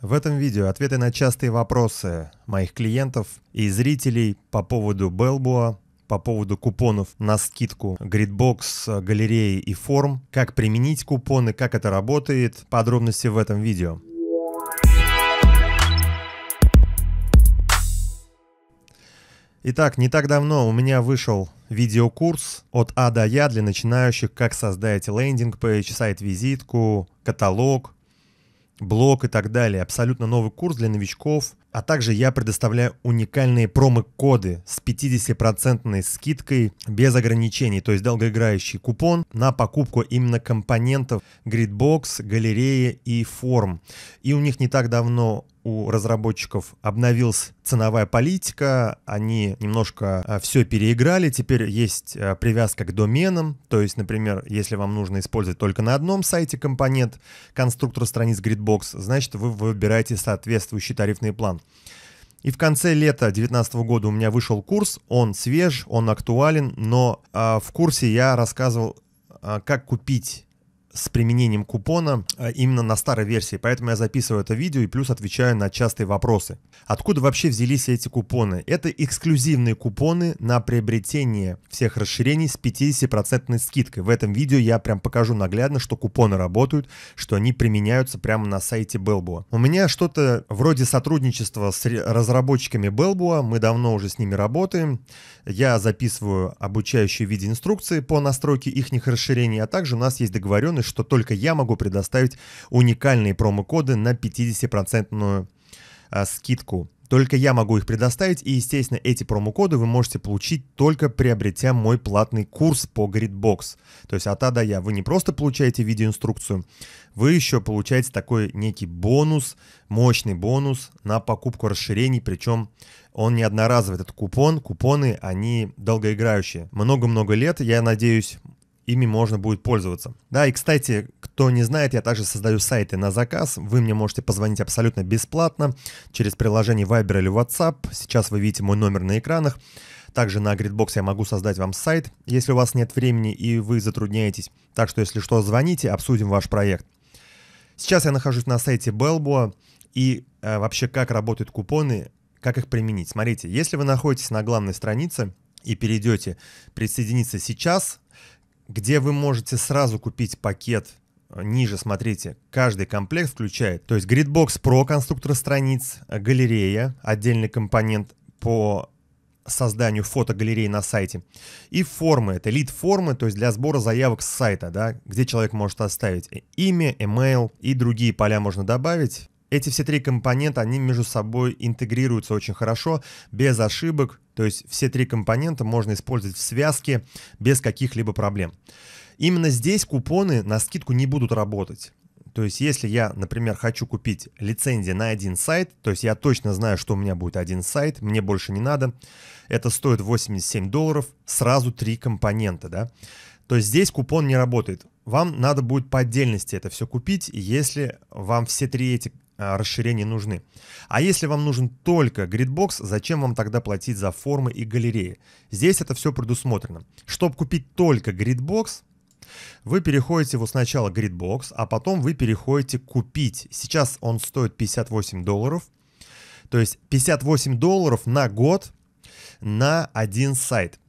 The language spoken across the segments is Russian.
В этом видео ответы на частые вопросы моих клиентов и зрителей по поводу Белбуа, по поводу купонов на скидку Gridbox, галереи и форм, как применить купоны, как это работает, подробности в этом видео. Итак, не так давно у меня вышел видеокурс от А до Я для начинающих, как создать лендинг-пейдж, сайт-визитку, каталог, блог и так далее. Абсолютно новый курс для новичков. А также я предоставляю уникальные промо-коды с 50% скидкой без ограничений, то есть долгоиграющий купон на покупку именно компонентов Gridbox, галереи и форм. И у них не так давно у разработчиков обновилась ценовая политика, они немножко а, все переиграли, теперь есть а, привязка к доменам, то есть, например, если вам нужно использовать только на одном сайте компонент конструктора страниц Gridbox, значит, вы выбираете соответствующий тарифный план. И в конце лета 2019 года у меня вышел курс, он свеж, он актуален, но э, в курсе я рассказывал, э, как купить с применением купона а, именно на старой версии, поэтому я записываю это видео и плюс отвечаю на частые вопросы. Откуда вообще взялись эти купоны? Это эксклюзивные купоны на приобретение всех расширений с 50% скидкой. В этом видео я прям покажу наглядно, что купоны работают, что они применяются прямо на сайте Belbo. У меня что-то вроде сотрудничества с разработчиками Belbo, мы давно уже с ними работаем. Я записываю обучающие в по настройке их расширений, а также у нас есть договоренность уверенность, что только я могу предоставить уникальные промокоды на 50% а, скидку. Только я могу их предоставить, и, естественно, эти промокоды вы можете получить только приобретя мой платный курс по Gridbox. То есть от А до Я вы не просто получаете видеоинструкцию, вы еще получаете такой некий бонус, мощный бонус на покупку расширений, причем он не одноразовый, этот купон, купоны, они долгоиграющие. Много-много лет, я надеюсь, ими можно будет пользоваться. Да, и, кстати, кто не знает, я также создаю сайты на заказ. Вы мне можете позвонить абсолютно бесплатно через приложение Viber или WhatsApp. Сейчас вы видите мой номер на экранах. Также на Gridbox я могу создать вам сайт, если у вас нет времени и вы затрудняетесь. Так что, если что, звоните, обсудим ваш проект. Сейчас я нахожусь на сайте Белбуа и э, вообще как работают купоны, как их применить. Смотрите, если вы находитесь на главной странице и перейдете «Присоединиться сейчас», где вы можете сразу купить пакет э, Ниже, смотрите, каждый комплект включает, то есть Gridbox Pro, конструктор страниц, э, галерея, отдельный компонент по созданию фотогалерей на сайте, и формы, это лид-формы, то есть для сбора заявок с сайта, да, где человек может оставить э, имя, email и другие поля можно добавить, эти все три компонента, они между собой интегрируются очень хорошо, без ошибок. То есть все три компонента можно использовать в связке без каких-либо проблем. Именно здесь купоны на скидку не будут работать. То есть если я, например, хочу купить лицензии на один сайт, то есть я точно знаю, что у меня будет один сайт, мне больше не надо, это стоит 87 долларов, сразу три компонента, да, то здесь купон не работает. Вам надо будет по отдельности это все купить, если вам все три эти Э, расширения нужны. А если вам нужен только гридбокс, зачем вам тогда платить за формы и галереи? Здесь это все предусмотрено. Чтобы купить только гридбокс, вы переходите вот сначала Gridbox, а потом вы переходите купить. Сейчас он стоит 58 долларов. То есть 58 долларов на год на один сайт.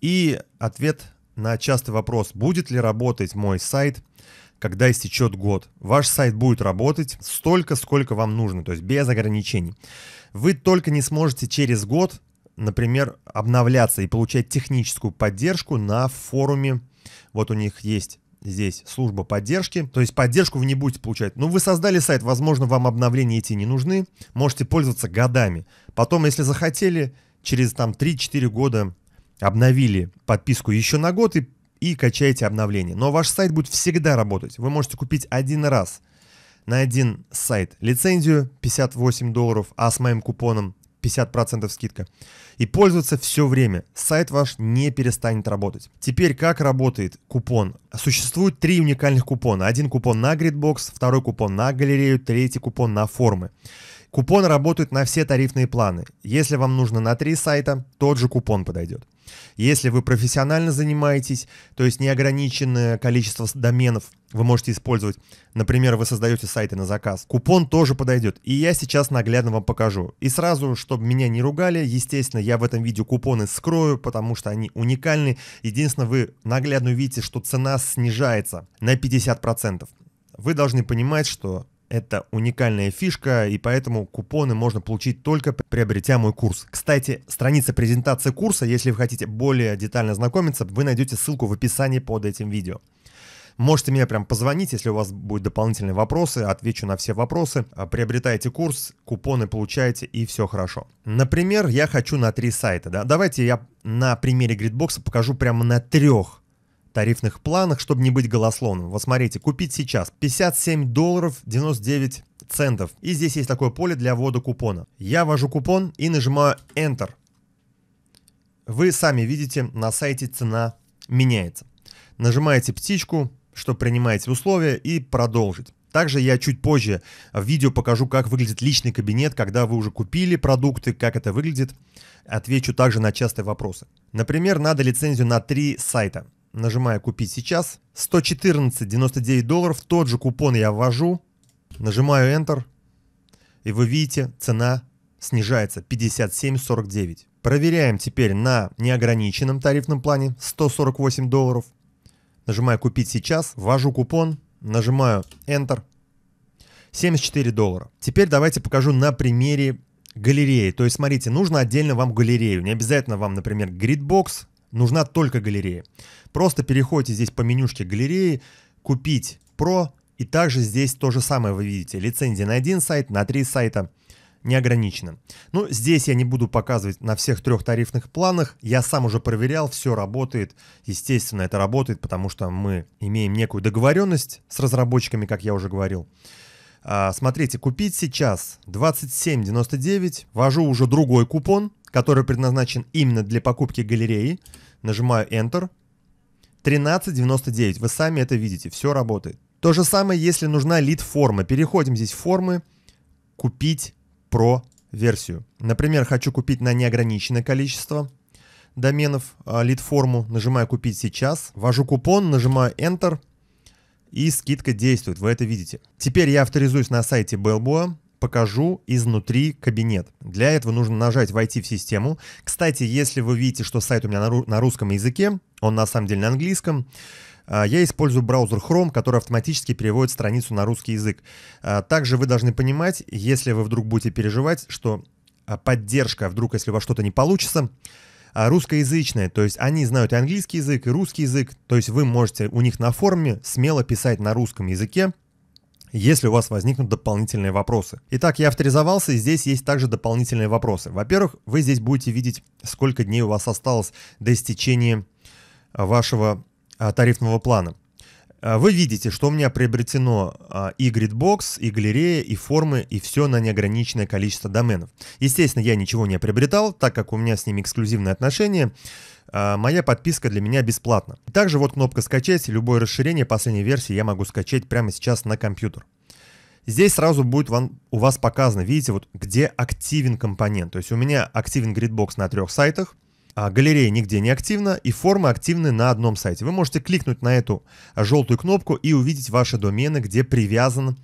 И ответ на частый вопрос, будет ли работать мой сайт – когда истечет год. Ваш сайт будет работать столько, сколько вам нужно, то есть без ограничений. Вы только не сможете через год, например, обновляться и получать техническую поддержку на форуме. Вот у них есть здесь служба поддержки, то есть поддержку вы не будете получать. Ну, вы создали сайт, возможно, вам обновления эти не нужны, можете пользоваться годами. Потом, если захотели, через там 3-4 года обновили подписку еще на год и и качаете обновления. Но ваш сайт будет всегда работать. Вы можете купить один раз на один сайт лицензию 58 долларов, а с моим купоном 50% скидка. И пользоваться все время. Сайт ваш не перестанет работать. Теперь как работает купон? Существует три уникальных купона. Один купон на Gridbox, второй купон на галерею, третий купон на формы. Купон работает на все тарифные планы. Если вам нужно на три сайта, тот же купон подойдет. Если вы профессионально занимаетесь, то есть неограниченное количество доменов вы можете использовать, например, вы создаете сайты на заказ, купон тоже подойдет. И я сейчас наглядно вам покажу. И сразу, чтобы меня не ругали, естественно, я в этом видео купоны скрою, потому что они уникальны. Единственное, вы наглядно увидите, что цена снижается на 50%. Вы должны понимать, что это уникальная фишка, и поэтому купоны можно получить только приобретя мой курс. Кстати, страница презентации курса, если вы хотите более детально знакомиться, вы найдете ссылку в описании под этим видео. Можете мне прям позвонить, если у вас будут дополнительные вопросы, отвечу на все вопросы. А, приобретаете курс, купоны получаете и все хорошо. Например, я хочу на три сайта. Да? Давайте я на примере гридбокса покажу прямо на трех тарифных планах, чтобы не быть голословным. Вот смотрите, купить сейчас 57 долларов 99 центов. И здесь есть такое поле для ввода купона. Я ввожу купон и нажимаю Enter. Вы сами видите, на сайте цена меняется. Нажимаете птичку, что принимаете условия и продолжить. Также я чуть позже в видео покажу, как выглядит личный кабинет, когда вы уже купили продукты, как это выглядит. Отвечу также на частые вопросы. Например, надо лицензию на три сайта нажимаю «Купить сейчас». 114,99 долларов, тот же купон я ввожу, нажимаю Enter, и вы видите, цена снижается 57,49. Проверяем теперь на неограниченном тарифном плане 148 долларов. Нажимаю «Купить сейчас», ввожу купон, нажимаю Enter, 74 доллара. Теперь давайте покажу на примере галереи. То есть, смотрите, нужно отдельно вам галерею. Не обязательно вам, например, Gridbox Нужна только галерея. Просто переходите здесь по менюшке галереи, купить про и также здесь то же самое вы видите. Лицензия на один сайт, на три сайта не ограничено. Ну, здесь я не буду показывать на всех трех тарифных планах. Я сам уже проверял, все работает. Естественно, это работает, потому что мы имеем некую договоренность с разработчиками, как я уже говорил. А, смотрите, купить сейчас 27.99. Ввожу уже другой купон, который предназначен именно для покупки галереи. Нажимаю Enter. 13.99. Вы сами это видите, все работает. То же самое, если нужна лид-форма. Переходим здесь в формы «Купить про версию». Например, хочу купить на неограниченное количество доменов а, лид-форму. Нажимаю «Купить сейчас». Ввожу купон, нажимаю «Enter» и скидка действует, вы это видите. Теперь я авторизуюсь на сайте Belboa, покажу изнутри кабинет. Для этого нужно нажать «Войти в систему». Кстати, если вы видите, что сайт у меня на, ру на русском языке, он на самом деле на английском, а, я использую браузер Chrome, который автоматически переводит страницу на русский язык. А, также вы должны понимать, если вы вдруг будете переживать, что а, поддержка, вдруг если у вас что-то не получится, а, русскоязычные, то есть они знают и английский язык, и русский язык, то есть вы можете у них на форуме смело писать на русском языке, если у вас возникнут дополнительные вопросы. Итак, я авторизовался, и здесь есть также дополнительные вопросы. Во-первых, вы здесь будете видеть, сколько дней у вас осталось до истечения вашего а, тарифного плана. А, вы видите, что у меня приобретено а, и GridBox, и галерея, и формы, и все на неограниченное количество доменов. Естественно, я ничего не приобретал, так как у меня с ними эксклюзивные отношения. А, моя подписка для меня бесплатна. Также вот кнопка «Скачать», любое расширение последней версии я могу скачать прямо сейчас на компьютер. Здесь сразу будет вам, у вас показано, видите, вот где активен компонент. То есть у меня активен GridBox на трех сайтах – а, галерея нигде не активна, и формы активны на одном сайте. Вы можете кликнуть на эту а, желтую кнопку и увидеть ваши домены, где привязан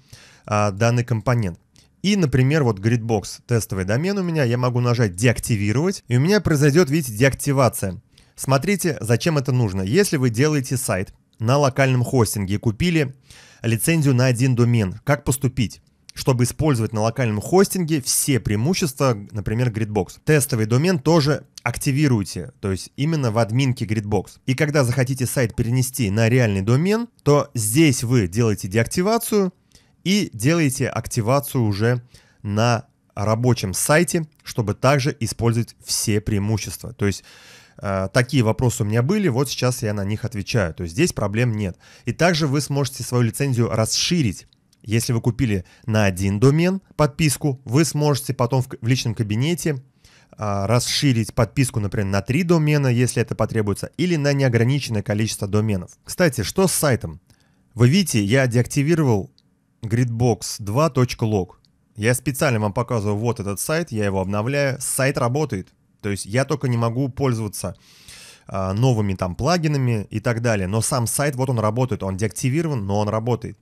а, данный компонент. И, например, вот Gridbox, тестовый домен у меня, я могу нажать «Деактивировать», и у меня произойдет, видите, деактивация. Смотрите, зачем это нужно. Если вы делаете сайт на локальном хостинге и купили лицензию на один домен, как поступить? чтобы использовать на локальном хостинге все преимущества, например, Gridbox. Тестовый домен тоже активируйте, то есть именно в админке Gridbox. И когда захотите сайт перенести на реальный домен, то здесь вы делаете деактивацию и делаете активацию уже на рабочем сайте, чтобы также использовать все преимущества. То есть э, такие вопросы у меня были, вот сейчас я на них отвечаю. То есть здесь проблем нет. И также вы сможете свою лицензию расширить если вы купили на один домен подписку, вы сможете потом в, личном кабинете а, расширить подписку, например, на три домена, если это потребуется, или на неограниченное количество доменов. Кстати, что с сайтом? Вы видите, я деактивировал gridbox2.log. Я специально вам показываю вот этот сайт, я его обновляю. Сайт работает. То есть я только не могу пользоваться а, новыми там плагинами и так далее. Но сам сайт, вот он работает. Он деактивирован, но он работает.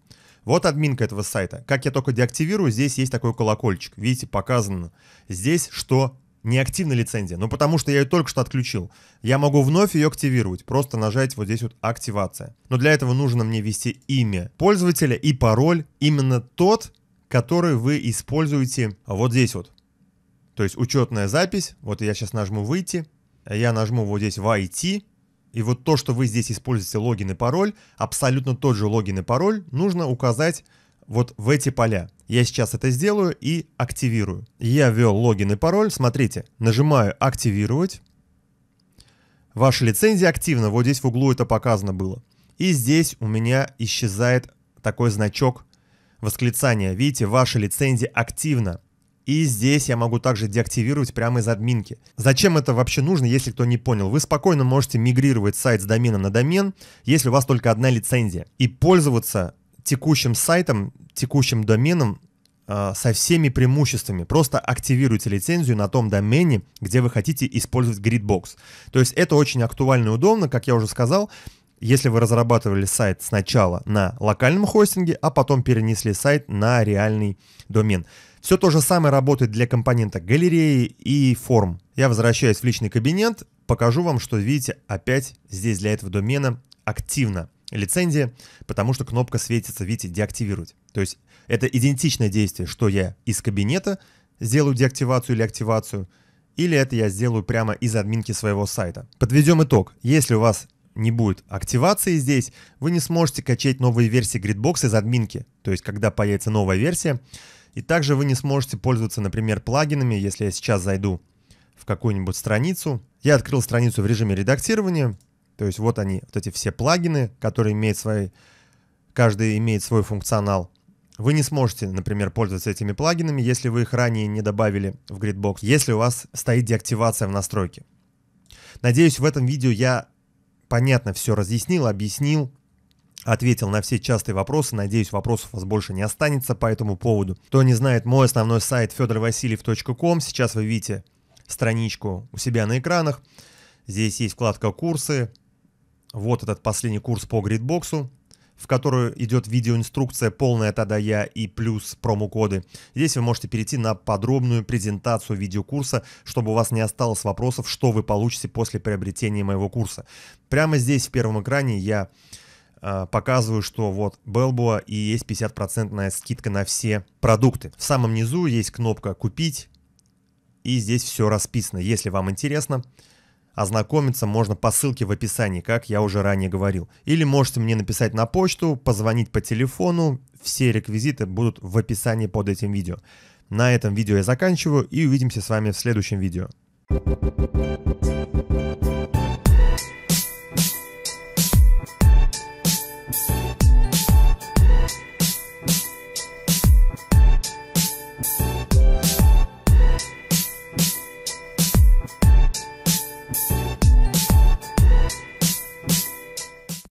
Вот админка этого сайта. Как я только деактивирую, здесь есть такой колокольчик. Видите, показано здесь, что неактивна лицензия. Ну, потому что я ее только что отключил. Я могу вновь ее активировать, просто нажать вот здесь вот «Активация». Но для этого нужно мне ввести имя пользователя и пароль, именно тот, который вы используете вот здесь вот. То есть учетная запись, вот я сейчас нажму «Выйти», я нажму вот здесь «Войти», и вот то, что вы здесь используете логин и пароль, абсолютно тот же логин и пароль нужно указать вот в эти поля. Я сейчас это сделаю и активирую. Я ввел логин и пароль, смотрите, нажимаю «Активировать». Ваша лицензия активна, вот здесь в углу это показано было. И здесь у меня исчезает такой значок восклицания. Видите, ваша лицензия активна. И здесь я могу также деактивировать прямо из админки. Зачем это вообще нужно, если кто не понял? Вы спокойно можете мигрировать сайт с домена на домен, если у вас только одна лицензия. И пользоваться текущим сайтом, текущим доменом а, со всеми преимуществами. Просто активируйте лицензию на том домене, где вы хотите использовать Gridbox. То есть это очень актуально и удобно, как я уже сказал. Если вы разрабатывали сайт сначала на локальном хостинге, а потом перенесли сайт на реальный домен. Все то же самое работает для компонента галереи и форм. Я возвращаюсь в личный кабинет, покажу вам, что видите, опять здесь для этого домена активно лицензия, потому что кнопка светится, видите, деактивировать. То есть это идентичное действие, что я из кабинета сделаю деактивацию или активацию, или это я сделаю прямо из админки своего сайта. Подведем итог. Если у вас не будет активации здесь, вы не сможете качать новые версии Gridbox из админки. То есть, когда появится новая версия, и также вы не сможете пользоваться, например, плагинами, если я сейчас зайду в какую-нибудь страницу. Я открыл страницу в режиме редактирования, то есть вот они, вот эти все плагины, которые имеют свои, каждый имеет свой функционал. Вы не сможете, например, пользоваться этими плагинами, если вы их ранее не добавили в Gridbox, если у вас стоит деактивация в настройке. Надеюсь, в этом видео я понятно все разъяснил, объяснил, ответил на все частые вопросы, надеюсь, вопросов у вас больше не останется по этому поводу. Кто не знает, мой основной сайт fedorvasильев.com, сейчас вы видите страничку у себя на экранах. Здесь есть вкладка «Курсы». Вот этот последний курс по гридбоксу, в которую идет видеоинструкция полная тогда я и плюс промокоды. Здесь вы можете перейти на подробную презентацию видеокурса, чтобы у вас не осталось вопросов, что вы получите после приобретения моего курса. Прямо здесь в первом экране я Э, показываю, что вот Белбуа и есть 50% скидка на все продукты. В самом низу есть кнопка «Купить», и здесь все расписано. Если вам интересно, ознакомиться можно по ссылке в описании, как я уже ранее говорил. Или можете мне написать на почту, позвонить по телефону, все реквизиты будут в описании под этим видео. На этом видео я заканчиваю и увидимся с вами в следующем видео.